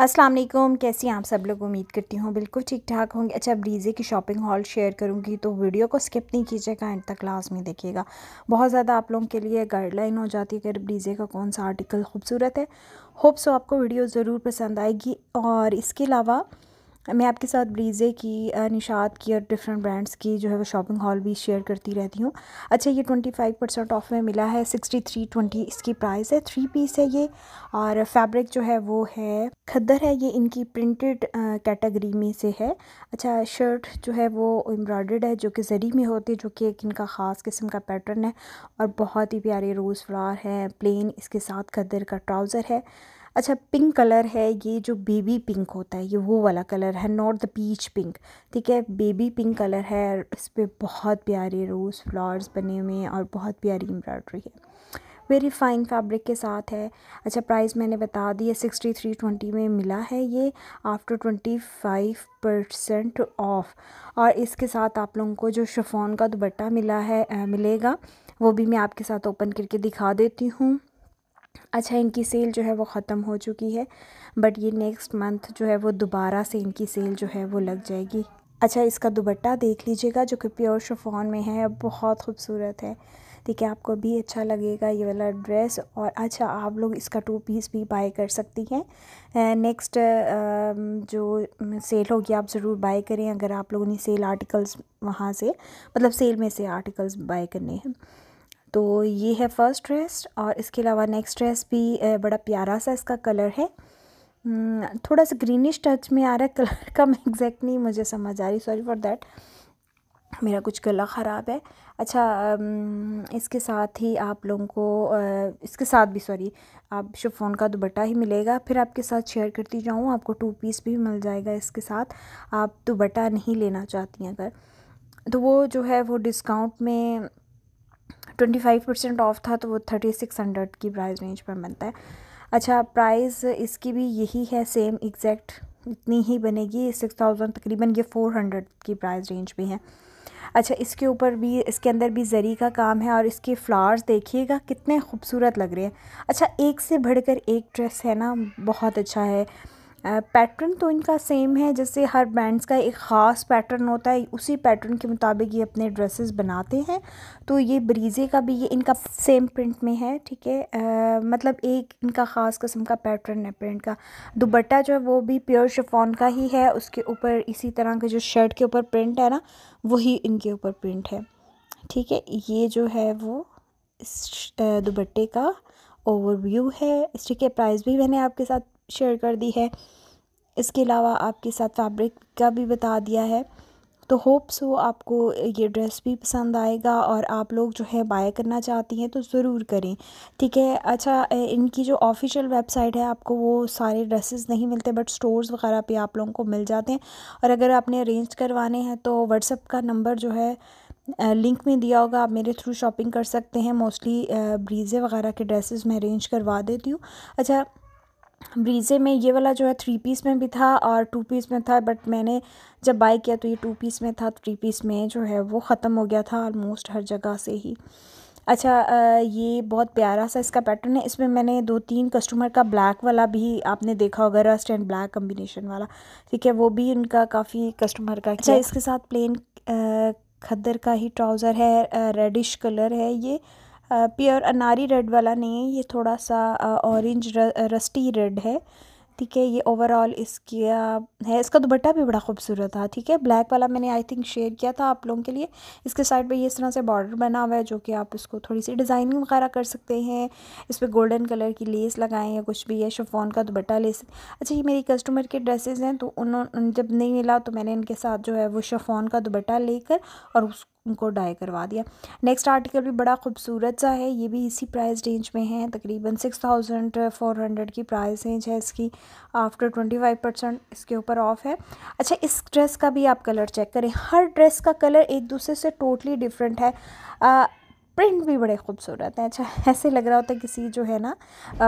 अस्सलाम वालेकुम कैसी हैं आप सब लोग उम्मीद करती हूँ बिल्कुल ठीक ठाक होंगे अच्छा ब्रीजे की शॉपिंग हॉल शेयर करूँगी तो वीडियो को स्किप नहीं कीजिएगा एंड तक लास्ट में देखिएगा बहुत ज़्यादा आप लोगों के लिए गाइडलाइन हो जाती है अगर ब्रीजे का कौन सा आर्टिकल खूबसूरत है होप सो आपको वीडियो ज़रूर पसंद आएगी और इसके अलावा मैं आपके साथ ब्रीज़े की निशात की और डिफरेंट ब्रांड्स की जो है वो शॉपिंग हॉल भी शेयर करती रहती हूँ अच्छा ये ट्वेंटी फाइव परसेंट ऑफ में मिला है सिक्सटी थ्री ट्वेंटी इसकी प्राइस है थ्री पीस है ये और फैब्रिक जो है वो है खद्दर है ये इनकी प्रिंटेड कैटेगरी में से है अच्छा शर्ट जो है वो एम्ब्रॉयड है जो कि जरी में होती है जो कि एक इनका ख़ास किस्म का पैटर्न है और बहुत ही प्यारे रोज़ फ्लार है प्लेन इसके साथ खद्दर का ट्राउज़र है अच्छा पिंक कलर है ये जो बेबी पिंक होता है ये वो वाला कलर है नॉट द पीच पिंक ठीक है बेबी पिंक कलर है इस पर बहुत प्यारे रोज़ फ्लावर्स बने हुए हैं और बहुत प्यारी एम्ब्रॉयडरी है वेरी फाइन फैब्रिक के साथ है अच्छा प्राइस मैंने बता दिया सिक्सटी थ्री ट्वेंटी में मिला है ये after twenty five percent off और इसके साथ आप लोगों को जो शफोन का दुपट्टा मिला है आ, मिलेगा वो भी मैं आपके साथ ओपन करके दिखा देती हूँ अच्छा इनकी सेल जो है वो ख़त्म हो चुकी है बट ये नेक्स्ट मंथ जो है वो दोबारा से इनकी सेल जो है वो लग जाएगी अच्छा इसका दुबट्टा देख लीजिएगा जो कि प्योर शफॉन में है बहुत खूबसूरत है ठीक है आपको भी अच्छा लगेगा ये वाला ड्रेस और अच्छा आप लोग इसका टू पीस भी बाय कर सकती हैं नेक्स्ट जो सेल होगी आप ज़रूर बाय करें अगर आप लोगों ने सेल आर्टिकल्स वहाँ से मतलब सेल में से आर्टिकल्स बाय करने हैं तो ये है फर्स्ट ड्रेस और इसके अलावा नेक्स्ट ड्रेस भी बड़ा प्यारा सा इसका कलर है हम्म, थोड़ा सा ग्रीनिश टच में आ रहा है कलर का मैं एग्जैक्ट नहीं मुझे समझ आ रही सॉरी फॉर देट मेरा कुछ गला ख़राब है अच्छा इसके साथ ही आप लोगों को इसके साथ भी सॉरी आप शिफोन का दुबट्टा ही मिलेगा फिर आपके साथ शेयर करती जाऊँ आपको टू पीस भी मिल जाएगा इसके साथ आप दुबट्टा नहीं लेना चाहती अगर तो वो जो है वो डिस्काउंट में ट्वेंटी फाइव परसेंट ऑफ था तो वो थर्टी सिक्स हंड्रेड की प्राइस रेंज में बनता है अच्छा प्राइस इसकी भी यही है सेम एग्जैक्ट इतनी ही बनेगी सिक्स थाउजेंड तकरीबन ये फ़ोर हंड्रेड की प्राइस रेंज भी है अच्छा इसके ऊपर भी इसके अंदर भी ज़री का काम है और इसके फ्लावर्स देखिएगा कितने खूबसूरत लग रहे हैं अच्छा एक से बढ़कर एक ड्रेस है ना बहुत अच्छा है पैटर्न तो इनका सेम है जैसे हर ब्रांड्स का एक ख़ास पैटर्न होता है उसी पैटर्न के मुताबिक ये अपने ड्रेसेस बनाते हैं तो ये ब्रीजे का भी ये इनका सेम प्रिंट में है ठीक है मतलब एक इनका ख़ास कस्म का पैटर्न है प्रिंट का दुबट्टा जो है वो भी प्योर शिफॉन का ही है उसके ऊपर इसी तरह के जो शर्ट के ऊपर प्रिंट है ना वही इनके ऊपर प्रिंट है ठीक है ये जो है वो इस दुबट्टे का ओवरव्यू है ठीक है प्राइस भी मैंने आपके साथ शेयर कर दी है इसके अलावा आपके साथ फैब्रिक का भी बता दिया है तो होप्स वो आपको ये ड्रेस भी पसंद आएगा और आप लोग जो है बाय करना चाहती हैं तो ज़रूर करें ठीक है अच्छा इनकी जो ऑफिशियल वेबसाइट है आपको वो सारे ड्रेसेस नहीं मिलते बट स्टोर्स वगैरह पे आप लोगों को मिल जाते हैं और अगर आपने अरेंज करवाने हैं तो व्हाट्सअप का नंबर जो है लिंक में दिया होगा आप मेरे थ्रू शॉपिंग कर सकते हैं मोस्टली ब्रीज़े वगैरह के ड्रेसेस मैं अरेंज करवा देती हूँ अच्छा ब्रीज़े में ये वाला जो है थ्री पीस में भी था और टू पीस में था बट मैंने जब बाई किया तो ये टू पीस में था थ्री पीस में जो है वो ख़त्म हो गया था ऑलमोस्ट हर जगह से ही अच्छा ये बहुत प्यारा सा इसका पैटर्न है इसमें मैंने दो तीन कस्टमर का ब्लैक वाला भी आपने देखा होगा रस्ट एंड ब्लैक कम्बिनेशन वाला ठीक है वो भी उनका काफ़ी कस्टमर का अच्छा इसके साथ प्लेन खद्दर का ही ट्राउज़र है रेडिश कलर है ये प्योर अनारी रेड वाला नहीं है ये थोड़ा सा ऑरेंज रस्टी रेड है ठीक है ये ओवरऑल इसका है इसका दुपट्टा भी बड़ा खूबसूरत था ठीक है ब्लैक वाला मैंने आई थिंक शेयर किया था आप लोगों के लिए इसके साइड पे ये इस तरह से बॉर्डर बना हुआ है जो कि आप इसको थोड़ी सी डिज़ाइनिंग वगैरह कर सकते हैं इस पर गोल्डन कलर की लेस लगाएं या कुछ भी है शफोन का दुपट्टा ले सकते अच्छा ये मेरी कस्टमर के ड्रेसेज हैं तो उन्होंने जब नहीं मिला तो मैंने इनके साथ जो है वो शफोन का दुपट्टा लेकर और उस उनको डाई करवा दिया नेक्स्ट आर्टिकल भी बड़ा खूबसूरत सा है ये भी इसी प्राइस रेंज में है तकरीबन सिक्स थाउजेंड फोर हंड्रेड की प्राइस रेंज है इसकी आफ्टर ट्वेंटी फाइव परसेंट इसके ऊपर ऑफ है अच्छा इस ड्रेस का भी आप कलर चेक करें हर ड्रेस का कलर एक दूसरे से टोटली डिफरेंट है प्रिंट भी बड़े खूबसूरत हैं अच्छा ऐसे लग रहा होता है किसी जो है ना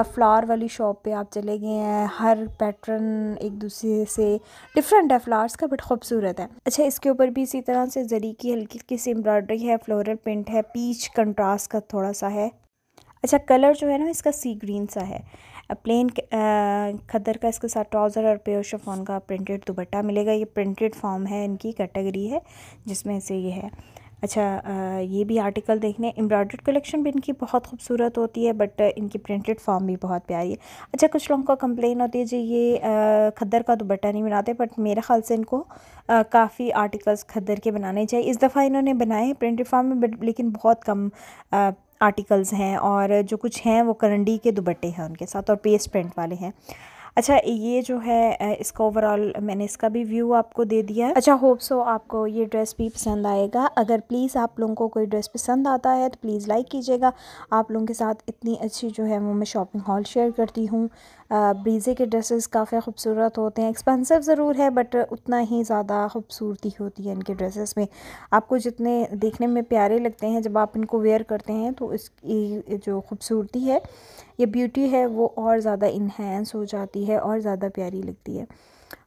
फ्लावर वाली शॉप पे आप चले गए हैं हर पैटर्न एक दूसरे से डिफरेंट है फ्लावर्स का बट खूबसूरत है अच्छा इसके ऊपर भी इसी तरह से जरी की हल्की हल्की सी एम्ब्रॉयडरी है फ्लोरल प्रिंट है पीच कंट्रास्ट का थोड़ा सा है अच्छा कलर जो है ना इसका सी ग्रीन सा है प्लेन खदर का इसके साथ ट्राउज़र और पेयर शफोन का प्रिंटेड दुपट्टा मिलेगा ये प्रिंटेड फॉर्म है इनकी कैटेगरी है जिसमें से ये है अच्छा ये भी आर्टिकल देखने एम्ब्रॉयड्रेड एम्ब्रॉयड कलेक्शन भी इनकी बहुत खूबसूरत होती है बट इनकी प्रिंटेड फॉर्म भी बहुत प्यारी है अच्छा कुछ लोगों का कंप्लेन होती है जी ये खदर खद्दर का दुपट्टा नहीं बनाते बट मेरे ख्याल से इनको काफ़ी आर्टिकल्स खद्दर के बनाने चाहिए इस दफ़ा इन्होंने बनाए हैं प्रिंटेड फॉर्म में बट लेकिन बहुत कम आ, आर्टिकल्स हैं और जो कुछ हैं वो करंडी के दुपट्टे हैं उनके साथ और पेस्ट प्रिंट वाले हैं अच्छा ये जो है इसका ओवरऑल मैंने इसका भी व्यू आपको दे दिया है अच्छा होप सो आपको ये ड्रेस भी पसंद आएगा अगर प्लीज़ आप लोगों को कोई ड्रेस पसंद आता है तो प्लीज़ लाइक कीजिएगा आप लोगों के साथ इतनी अच्छी जो है वो मैं शॉपिंग हॉल शेयर करती हूँ ब्रीज़े के ड्रेसेस काफ़ी खूबसूरत होते हैं एक्सपेंसिव ज़रूर है बट उतना ही ज़्यादा खूबसूरती होती है इनके ड्रेसेस में आपको जितने देखने में प्यारे लगते हैं जब आप इनको वेयर करते हैं तो इसकी जो खूबसूरती है ये ब्यूटी है वो और ज़्यादा इन्हेंस हो जाती है और ज़्यादा प्यारी लगती है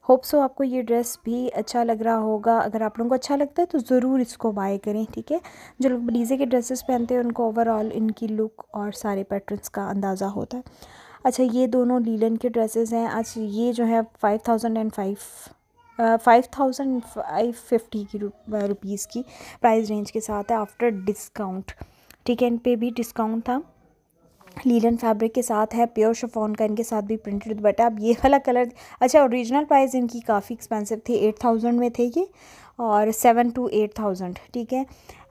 होप सो आपको ये ड्रेस भी अच्छा लग रहा होगा अगर आप लोगों को अच्छा लगता है तो ज़रूर इसको बाय करें ठीक है जो लोग ब्रीज़े के ड्रेसेस पहनते हैं उनको ओवरऑल इनकी लुक और सारे पैटर्न्स का अंदाज़ा होता है अच्छा ये दोनों लीलन के ड्रेसेस हैं अच्छा ये जो है five thousand and five five thousand five fifty की रुपीज़ की प्राइस रेंज के साथ है आफ्टर डिस्काउंट ठीक है इन पे भी डिस्काउंट था लीलन फैब्रिक के साथ है प्योर शफोन का इनके साथ भी प्रिंटेड बट अब ये वाला कलर अच्छा ओरिजिनल प्राइस इनकी काफ़ी एक्सपेंसिव थी एट थाउजेंड में थे ये और सेवन टू एट थाउजेंड ठीक है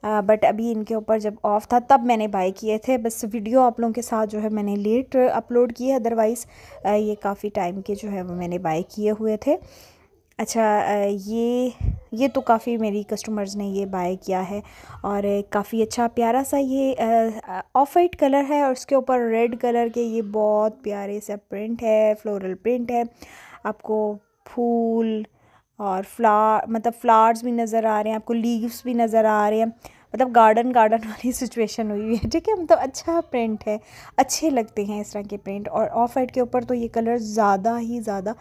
आ, बट अभी इनके ऊपर जब ऑफ था तब मैंने बाय किए थे बस वीडियो आप लोगों के साथ जो है मैंने लेट अपलोड किए अदरवाइज़ ये काफ़ी टाइम के जो है वो मैंने बाय किए हुए थे अच्छा ये ये तो काफ़ी मेरी कस्टमर्स ने ये बाय किया है और काफ़ी अच्छा प्यारा सा ये ऑफ वाइट कलर है और उसके ऊपर रेड कलर के ये बहुत प्यारे सा प्रिंट है फ्लोरल प्रिंट है आपको फूल और फ्लावर मतलब फ्लावर्स भी नज़र आ रहे हैं आपको लीव्स भी नज़र आ रहे हैं मतलब गार्डन गार्डन वाली सिचुएशन हुई हुई है ठीक है मतलब अच्छा प्रिंट है अच्छे लगते हैं इस तरह के प्रिंट और ऑफ वाइट के ऊपर तो ये कलर ज़्यादा ही ज़्यादा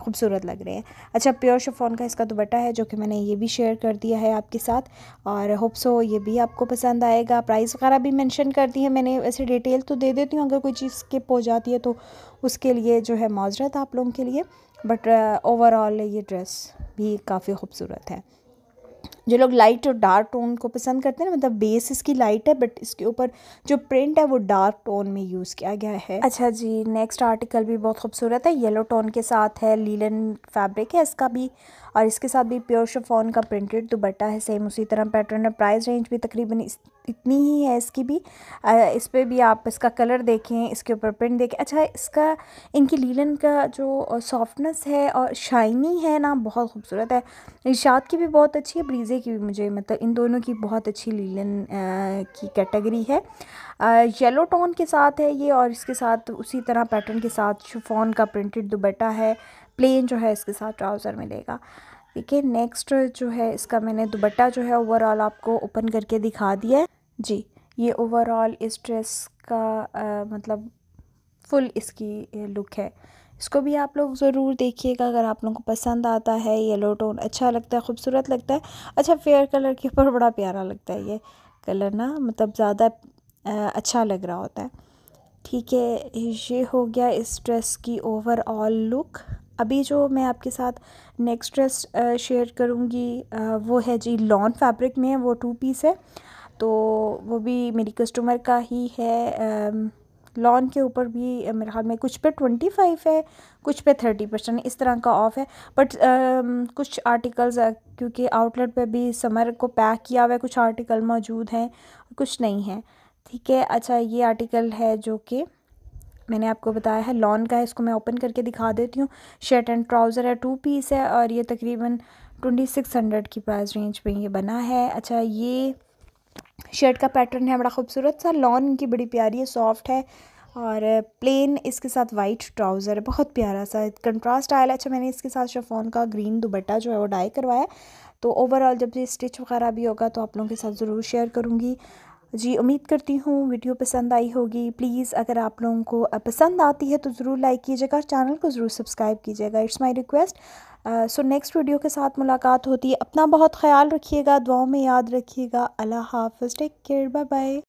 खूबसूरत लग रहे हैं अच्छा प्योर शफोन का इसका दुबट्टा है जो कि मैंने ये भी शेयर कर दिया है आपके साथ और होप सो ये भी आपको पसंद आएगा प्राइस वगैरह भी मेंशन कर दी है मैंने वैसे डिटेल तो दे देती हूँ अगर कोई चीज़ स्किप हो जाती है तो उसके लिए जो है माजरत आप लोगों के लिए बट ओवरऑल uh, ये ड्रेस भी काफ़ी खूबसूरत है जो लोग लाइट और डार्क टोन को पसंद करते हैं ना मतलब बेस इसकी लाइट है बट इसके ऊपर जो प्रिंट है वो डार्क टोन में यूज़ किया गया है अच्छा जी नेक्स्ट आर्टिकल भी बहुत खूबसूरत है येलो टोन के साथ है लीलन फैब्रिक है इसका भी और इसके साथ भी प्योर शोफोन का प्रिंटेड दुपट्टा है सेम उसी तरह पैटर्न है प्राइस रेंज भी तकरीबन इतनी ही है इसकी भी इस पर भी आप इसका कलर देखें इसके ऊपर प्रिंट देखें अच्छा इसका इनकी लीलन का जो सॉफ्टनेस है और शाइनी है ना बहुत खूबसूरत है इर्शाद की भी बहुत अच्छी है ब्रीज़े की भी मुझे मतलब इन दोनों की बहुत अच्छी लीलन की कैटेगरी है येलो टोन के साथ है ये और इसके साथ उसी तरह पैटर्न के साथ शुफोन का प्रिंटेड दुबट्टा है प्लेन जो है इसके साथ ट्राउज़र मिलेगा देखिए नेक्स्ट जो है इसका मैंने दुबट्टा जो है ओवरऑल आपको ओपन करके दिखा दिया है जी ये ओवरऑल इस ड्रेस का आ, मतलब फुल इसकी लुक है इसको भी आप लोग ज़रूर देखिएगा अगर आप लोगों को पसंद आता है येलो टोन अच्छा लगता है खूबसूरत लगता है अच्छा फेयर कलर के ऊपर बड़ा प्यारा लगता है ये कलर ना मतलब ज़्यादा अच्छा लग रहा होता है ठीक है ये हो गया इस ड्रेस की ओवरऑल लुक अभी जो मैं आपके साथ नेक्स्ट ड्रेस शेयर करूँगी वो है जी लॉन्ग फैब्रिक में वो टू पीस है तो वो भी मेरी कस्टमर का ही है लॉन के ऊपर भी मेरे ख्याल में कुछ पे ट्वेंटी फाइव है कुछ पे थर्टी परसेंट इस तरह का ऑफ़ है बट कुछ आर्टिकल्स क्योंकि आउटलेट पे भी समर को पैक किया हुआ है कुछ आर्टिकल मौजूद हैं कुछ नहीं है ठीक है अच्छा ये आर्टिकल है जो कि मैंने आपको बताया है लॉन का है इसको मैं ओपन करके दिखा देती हूँ शर्ट एंड ट्राउज़र है टू पीस है और ये तकरीबन ट्वेंटी सिक्स हंड्रेड की प्राइस रेंज पे ये बना है अच्छा ये शर्ट का पैटर्न है बड़ा खूबसूरत सा लॉन इनकी बड़ी प्यारी है सॉफ्ट है और प्लेन इसके साथ वाइट ट्राउज़र है बहुत प्यारा सा कंट्रास्ट आया अच्छा मैंने इसके साथ शफोन का ग्रीन दुबट्टा जो है वो डाई करवाया तो ओवरऑल जब भी स्टिच वगैरह भी होगा तो आप लोगों के साथ ज़रूर शेयर करूँगी जी उम्मीद करती हूँ वीडियो पसंद आई होगी प्लीज़ अगर आप लोगों को पसंद आती है तो ज़रूर लाइक कीजिएगा और चैनल को ज़रूर सब्सक्राइब कीजिएगा it's my request so next video के साथ मुलाकात होती है अपना बहुत ख्याल रखिएगा दुआओं में याद रखिएगा अल्लाह हाफ टेक केयर बाय बाय